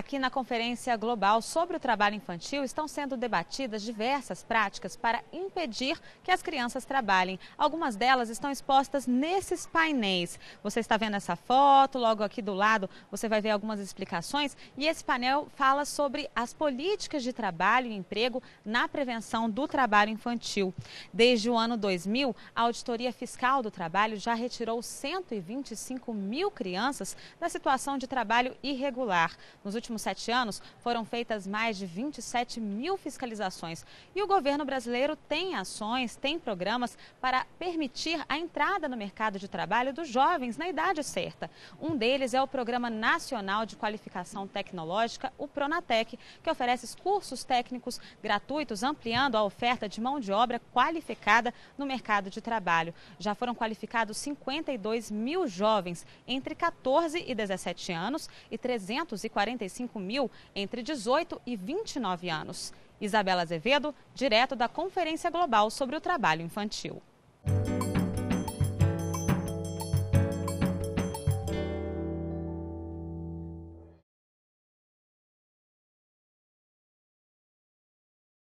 Aqui na Conferência Global sobre o Trabalho Infantil estão sendo debatidas diversas práticas para impedir que as crianças trabalhem. Algumas delas estão expostas nesses painéis. Você está vendo essa foto, logo aqui do lado você vai ver algumas explicações. E esse painel fala sobre as políticas de trabalho e emprego na prevenção do trabalho infantil. Desde o ano 2000, a Auditoria Fiscal do Trabalho já retirou 125 mil crianças da situação de trabalho irregular. Nos últimos últimos sete anos, foram feitas mais de 27 mil fiscalizações. E o governo brasileiro tem ações, tem programas para permitir a entrada no mercado de trabalho dos jovens na idade certa. Um deles é o Programa Nacional de Qualificação Tecnológica, o Pronatec, que oferece cursos técnicos gratuitos, ampliando a oferta de mão de obra qualificada no mercado de trabalho. Já foram qualificados 52 mil jovens entre 14 e 17 anos e 345 35 mil entre 18 e 29 anos. Isabela Azevedo, direto da Conferência Global sobre o Trabalho Infantil.